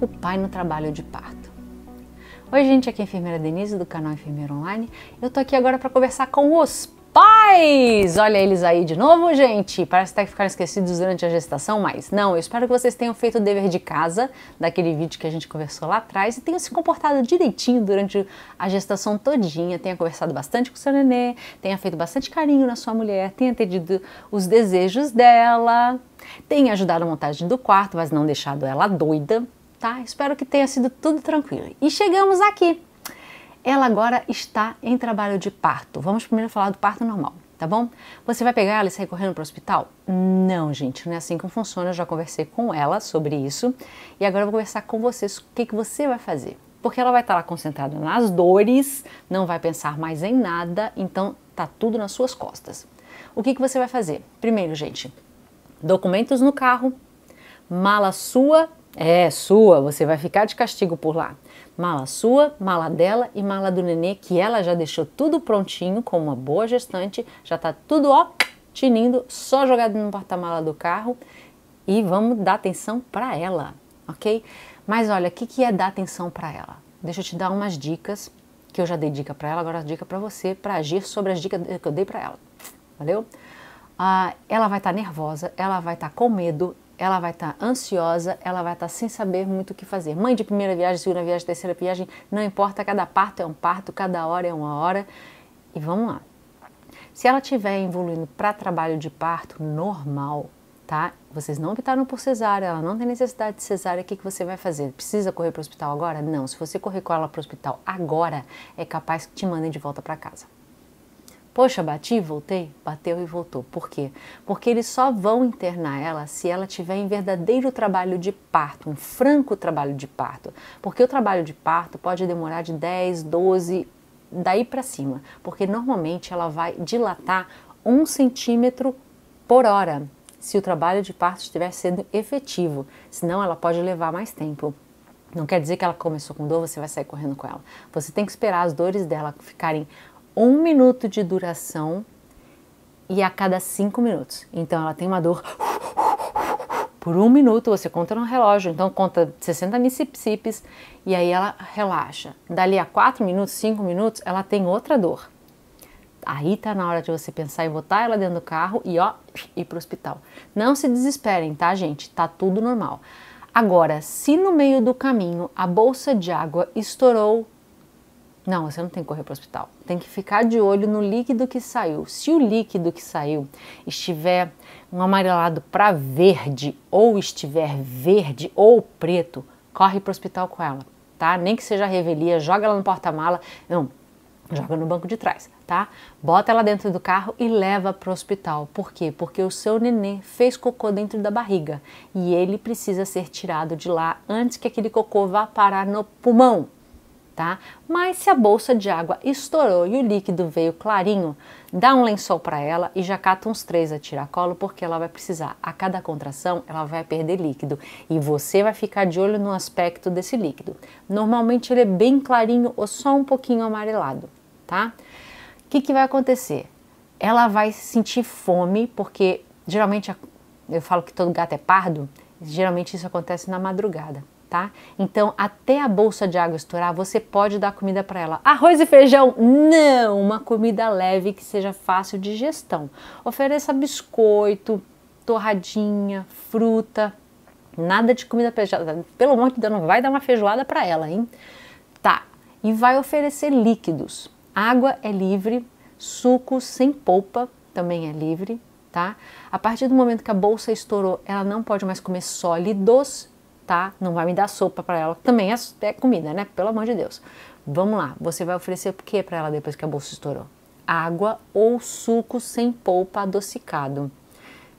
o pai no trabalho de parto. Oi, gente, aqui é a enfermeira Denise do canal Enfermeira Online. Eu tô aqui agora para conversar com os pais! Olha eles aí de novo, gente! Parece até que ficaram esquecidos durante a gestação, mas não, eu espero que vocês tenham feito o dever de casa daquele vídeo que a gente conversou lá atrás e tenham se comportado direitinho durante a gestação todinha, tenha conversado bastante com o seu nenê, tenha feito bastante carinho na sua mulher, tenha atendido os desejos dela, tenha ajudado a montagem do quarto, mas não deixado ela doida, tá? Espero que tenha sido tudo tranquilo. E chegamos aqui. Ela agora está em trabalho de parto. Vamos primeiro falar do parto normal, tá bom? Você vai pegar ela e sair correndo para o hospital? Não, gente, não é assim que funciona. Eu já conversei com ela sobre isso e agora eu vou conversar com vocês o que, que você vai fazer. Porque ela vai estar lá concentrada nas dores, não vai pensar mais em nada, então tá tudo nas suas costas. O que, que você vai fazer? Primeiro, gente, documentos no carro, mala sua é, sua, você vai ficar de castigo por lá. Mala sua, mala dela e mala do nenê, que ela já deixou tudo prontinho, como uma boa gestante, já tá tudo ó, tinindo, só jogado no porta-mala do carro e vamos dar atenção para ela, ok? Mas olha, o que, que é dar atenção para ela? Deixa eu te dar umas dicas que eu já dei dica para ela, agora dica para você para agir sobre as dicas que eu dei para ela, valeu? Ah, ela vai estar tá nervosa, ela vai estar tá com medo, ela vai estar tá ansiosa, ela vai estar tá sem saber muito o que fazer. Mãe de primeira viagem, segunda viagem, terceira viagem, não importa, cada parto é um parto, cada hora é uma hora. E vamos lá. Se ela estiver evoluindo para trabalho de parto normal, tá? Vocês não optaram por cesárea, ela não tem necessidade de cesárea, o que, que você vai fazer? Precisa correr para o hospital agora? Não. Se você correr com ela para o hospital agora, é capaz que te mandem de volta para casa. Poxa, bati e voltei? Bateu e voltou. Por quê? Porque eles só vão internar ela se ela tiver em verdadeiro trabalho de parto, um franco trabalho de parto. Porque o trabalho de parto pode demorar de 10, 12, daí para cima. Porque normalmente ela vai dilatar um centímetro por hora, se o trabalho de parto estiver sendo efetivo. Senão ela pode levar mais tempo. Não quer dizer que ela começou com dor, você vai sair correndo com ela. Você tem que esperar as dores dela ficarem um minuto de duração e a cada cinco minutos. Então ela tem uma dor por um minuto, você conta no relógio, então conta 60 mississipis e aí ela relaxa. Dali a quatro minutos, cinco minutos, ela tem outra dor. Aí tá na hora de você pensar em botar ela dentro do carro e ó, ir pro hospital. Não se desesperem, tá, gente? Tá tudo normal. Agora, se no meio do caminho a bolsa de água estourou, não, você não tem que correr para o hospital. Tem que ficar de olho no líquido que saiu. Se o líquido que saiu estiver um amarelado para verde, ou estiver verde ou preto, corre para o hospital com ela, tá? Nem que seja revelia, joga ela no porta-mala. Não, joga no banco de trás, tá? Bota ela dentro do carro e leva para o hospital. Por quê? Porque o seu neném fez cocô dentro da barriga e ele precisa ser tirado de lá antes que aquele cocô vá parar no pulmão tá? Mas se a bolsa de água estourou e o líquido veio clarinho, dá um lençol para ela e já cata uns três a tiracolo, porque ela vai precisar. A cada contração, ela vai perder líquido e você vai ficar de olho no aspecto desse líquido. Normalmente ele é bem clarinho ou só um pouquinho amarelado, tá? O que, que vai acontecer? Ela vai sentir fome, porque geralmente eu falo que todo gato é pardo, geralmente isso acontece na madrugada tá? Então, até a bolsa de água estourar, você pode dar comida para ela. Arroz e feijão? Não, uma comida leve que seja fácil de gestão. Ofereça biscoito, torradinha, fruta, nada de comida pesada. Pelo amor de Deus, não vai dar uma feijoada para ela, hein? Tá. E vai oferecer líquidos. Água é livre, suco sem polpa também é livre, tá? A partir do momento que a bolsa estourou, ela não pode mais comer sólidos tá? Não vai me dar sopa para ela, também é, é comida, né? Pelo amor de Deus. Vamos lá, você vai oferecer o que para ela depois que a bolsa estourou? Água ou suco sem polpa adocicado,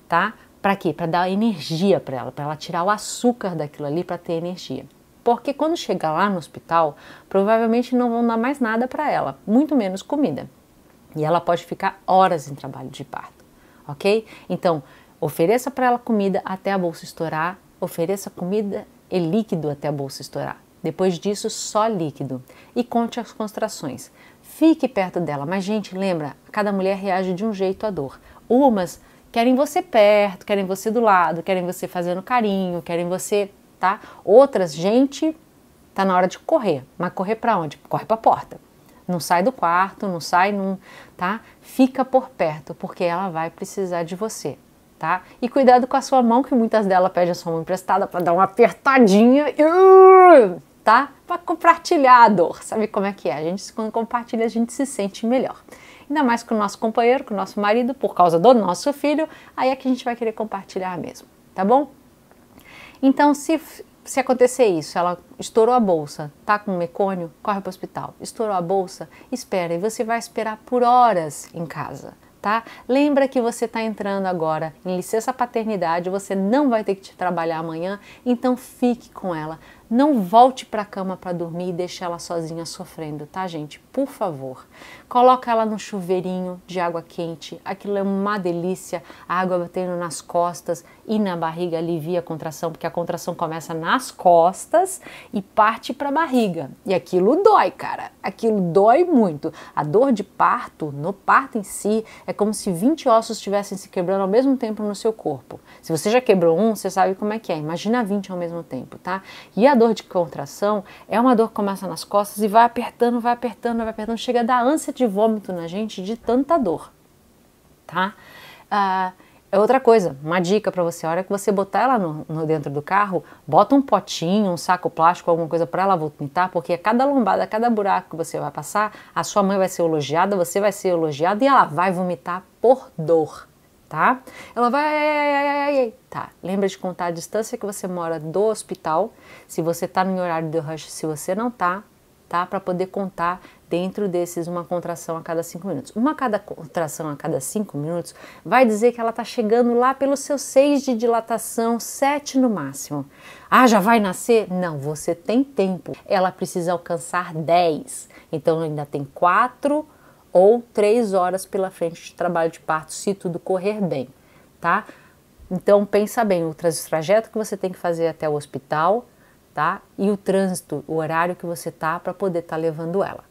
tá? Para quê? Para dar energia para ela, para ela tirar o açúcar daquilo ali para ter energia. Porque quando chegar lá no hospital, provavelmente não vão dar mais nada para ela, muito menos comida. E ela pode ficar horas em trabalho de parto, ok? Então, ofereça para ela comida até a bolsa estourar Ofereça comida e líquido até a bolsa estourar. Depois disso, só líquido. E conte as contrações. Fique perto dela, mas gente, lembra, cada mulher reage de um jeito à dor. Umas querem você perto, querem você do lado, querem você fazendo carinho, querem você, tá? Outras, gente, tá na hora de correr. Mas correr para onde? Corre para a porta. Não sai do quarto, não sai num, tá? Fica por perto, porque ela vai precisar de você tá? E cuidado com a sua mão, que muitas delas pedem a sua mão emprestada para dar uma apertadinha, uh, tá? Para compartilhar a dor, sabe como é que é? A gente quando compartilha a gente se sente melhor. Ainda mais com o nosso companheiro, com o nosso marido, por causa do nosso filho, aí é que a gente vai querer compartilhar mesmo, tá bom? Então, se se acontecer isso, ela estourou a bolsa, tá com um mecônio, corre para o hospital. Estourou a bolsa, espera, e você vai esperar por horas em casa tá? Lembra que você está entrando agora em licença paternidade, você não vai ter que te trabalhar amanhã, então fique com ela. Não volte para a cama para dormir e deixe ela sozinha sofrendo, tá, gente? Por favor. Coloca ela no chuveirinho de água quente. Aquilo é uma delícia. A água batendo nas costas e na barriga alivia a contração, porque a contração começa nas costas e parte para a barriga. E aquilo dói, cara. Aquilo dói muito. A dor de parto, no parto em si, é como se 20 ossos estivessem se quebrando ao mesmo tempo no seu corpo. Se você já quebrou um, você sabe como é que é. Imagina 20 ao mesmo tempo, tá? E a dor de contração é uma dor que começa nas costas e vai apertando, vai apertando, vai apertando, chega a dar ânsia de vômito na gente de tanta dor, tá? Ah, é outra coisa, uma dica para você, a hora que você botar ela no, no, dentro do carro, bota um potinho, um saco plástico, alguma coisa para ela vomitar, porque a cada lombada, a cada buraco que você vai passar, a sua mãe vai ser elogiada, você vai ser elogiado e ela vai vomitar por dor tá? Ela vai, ai, ai, ai, tá? Lembra de contar a distância que você mora do hospital, se você tá no horário do rush, se você não tá, tá? Para poder contar dentro desses uma contração a cada cinco minutos. Uma cada contração a cada cinco minutos vai dizer que ela tá chegando lá pelo seu seis de dilatação, sete no máximo. Ah, já vai nascer? Não, você tem tempo. Ela precisa alcançar dez. Então ainda tem quatro ou três horas pela frente de trabalho de parto, se tudo correr bem, tá? Então pensa bem o trajeto que você tem que fazer até o hospital, tá? E o trânsito, o horário que você tá para poder estar tá levando ela,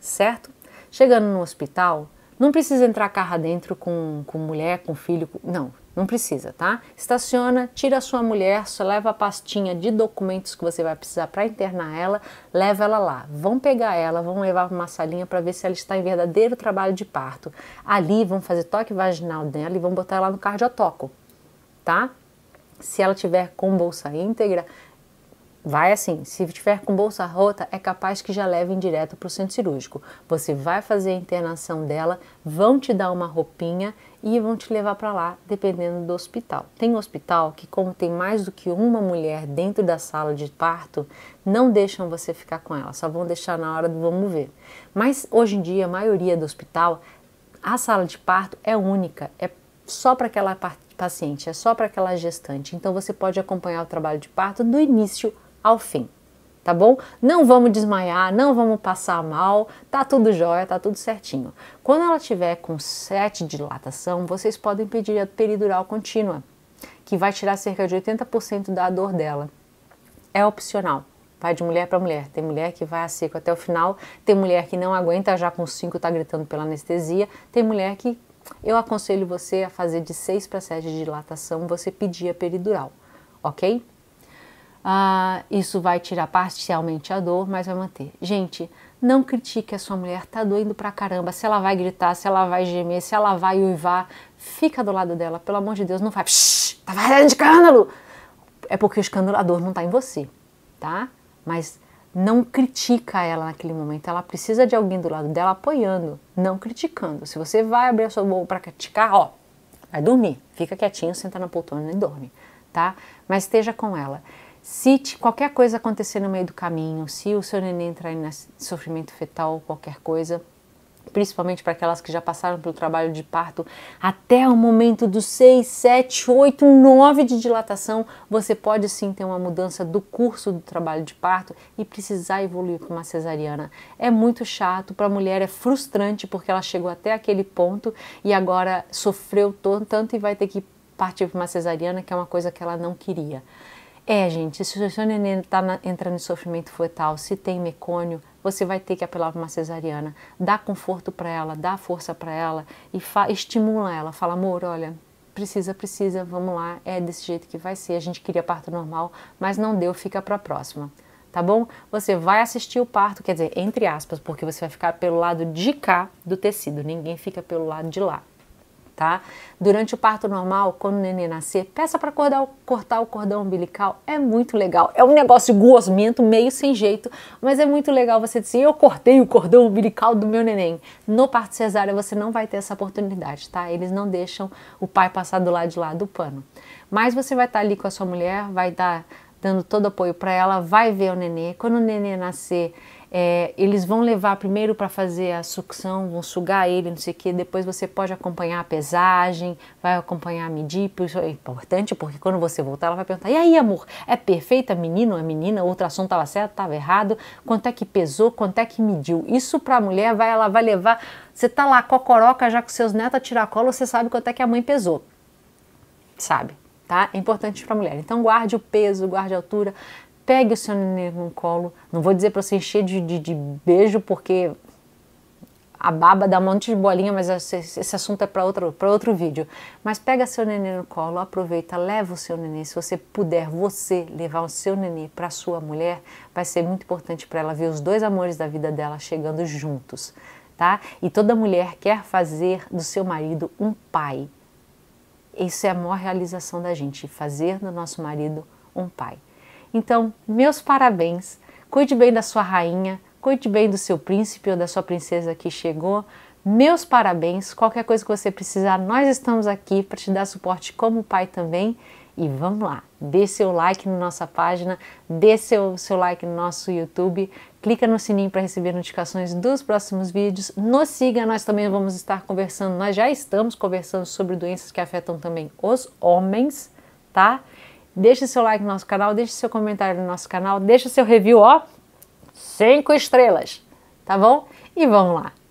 certo? Chegando no hospital, não precisa entrar carro dentro com, com mulher, com filho, com... não. Não precisa, tá? Estaciona, tira a sua mulher, só leva a pastinha de documentos que você vai precisar para internar ela, leva ela lá. Vão pegar ela, vão levar uma salinha para ver se ela está em verdadeiro trabalho de parto. Ali vão fazer toque vaginal dela e vão botar ela no cardiotoco, tá? Se ela tiver com bolsa íntegra, Vai assim, se tiver com bolsa rota, é capaz que já levem direto para o centro cirúrgico. Você vai fazer a internação dela, vão te dar uma roupinha e vão te levar para lá, dependendo do hospital. Tem hospital que, como tem mais do que uma mulher dentro da sala de parto, não deixam você ficar com ela, só vão deixar na hora do vamos ver. Mas hoje em dia, a maioria do hospital, a sala de parto é única, é só para aquela paciente, é só para aquela gestante. Então você pode acompanhar o trabalho de parto do início ao fim tá bom? Não vamos desmaiar, não vamos passar mal, tá tudo jóia, tá tudo certinho. Quando ela tiver com 7 de dilatação, vocês podem pedir a peridural contínua, que vai tirar cerca de 80% da dor dela. É opcional. Vai de mulher para mulher. Tem mulher que vai a seco até o final, tem mulher que não aguenta já com 5 tá gritando pela anestesia, tem mulher que eu aconselho você a fazer de 6 para 7 de dilatação, você pedir a peridural, OK? Ah, isso vai tirar parcialmente a dor, mas vai manter. Gente, não critique a sua mulher, tá doendo pra caramba. Se ela vai gritar, se ela vai gemer, se ela vai uivar, fica do lado dela, pelo amor de Deus, não vai. tá fazendo escândalo! É porque o escândalo, a dor não tá em você, tá? Mas não critica ela naquele momento. Ela precisa de alguém do lado dela apoiando, não criticando. Se você vai abrir a sua boca para criticar, ó, vai dormir. Fica quietinho, senta na poltrona e dorme, tá? Mas esteja com ela se qualquer coisa acontecer no meio do caminho, se o seu neném entrar em sofrimento fetal, ou qualquer coisa, principalmente para aquelas que já passaram pelo trabalho de parto, até o momento dos 6, 7, 8, 9 de dilatação, você pode sim ter uma mudança do curso do trabalho de parto e precisar evoluir para uma cesariana. É muito chato, para a mulher é frustrante porque ela chegou até aquele ponto e agora sofreu tanto e vai ter que partir para uma cesariana, que é uma coisa que ela não queria. É, gente, se o seu neném está entrando em sofrimento fetal, se tem mecônio, você vai ter que apelar para uma cesariana. Dá conforto para ela, dá força para ela e estimula ela. Fala, amor, olha, precisa, precisa, vamos lá, é desse jeito que vai ser. A gente queria parto normal, mas não deu, fica para a próxima. Tá bom? Você vai assistir o parto, quer dizer, entre aspas, porque você vai ficar pelo lado de cá do tecido, ninguém fica pelo lado de lá tá? Durante o parto normal, quando o neném nascer, peça para cortar o cordão umbilical. É muito legal. É um negócio gosmento, meio sem jeito, mas é muito legal você dizer: eu cortei o cordão umbilical do meu neném. No parto cesárea, você não vai ter essa oportunidade, tá? Eles não deixam o pai passar do lado de lá do pano. Mas você vai estar tá ali com a sua mulher, vai estar tá dando todo apoio para ela, vai ver o neném. Quando o neném nascer, é, eles vão levar primeiro para fazer a sucção, vão sugar ele, não sei o que, depois você pode acompanhar a pesagem, vai acompanhar a medir. isso é importante porque quando você voltar ela vai perguntar, e aí amor, é perfeita menino ou é menina, o ultrassom estava certo, estava errado, quanto é que pesou, quanto é que mediu, isso para a mulher vai, ela vai levar, você tá lá cocoroca já com seus netos a tirar cola, você sabe quanto é que a mãe pesou, sabe? tá? É importante para a mulher. Então guarde o peso, guarde a altura, Pegue o seu neném no colo. Não vou dizer para você encher de, de, de, beijo, porque a baba dá um monte de bolinha, mas esse, esse assunto é para outro, pra outro vídeo. Mas pega seu neném no colo, aproveita, leva o seu neném. Se você puder, você levar o seu neném para sua mulher, vai ser muito importante para ela ver os dois amores da vida dela chegando juntos. Tá? E toda mulher quer fazer do seu marido um pai. Isso é a maior realização da gente, fazer do nosso marido um pai. Então, meus parabéns. Cuide bem da sua rainha, cuide bem do seu príncipe ou da sua princesa que chegou. Meus parabéns. Qualquer coisa que você precisar, nós estamos aqui para te dar suporte como pai também. E vamos lá, dê seu like na nossa página, dê seu, seu like no nosso YouTube, clica no sininho para receber notificações dos próximos vídeos, nos siga, nós também vamos estar conversando, nós já estamos conversando sobre doenças que afetam também os homens, tá? Deixe seu like no nosso canal, deixe seu comentário no nosso canal, deixe seu review, ó, cinco estrelas, tá bom? E vamos lá.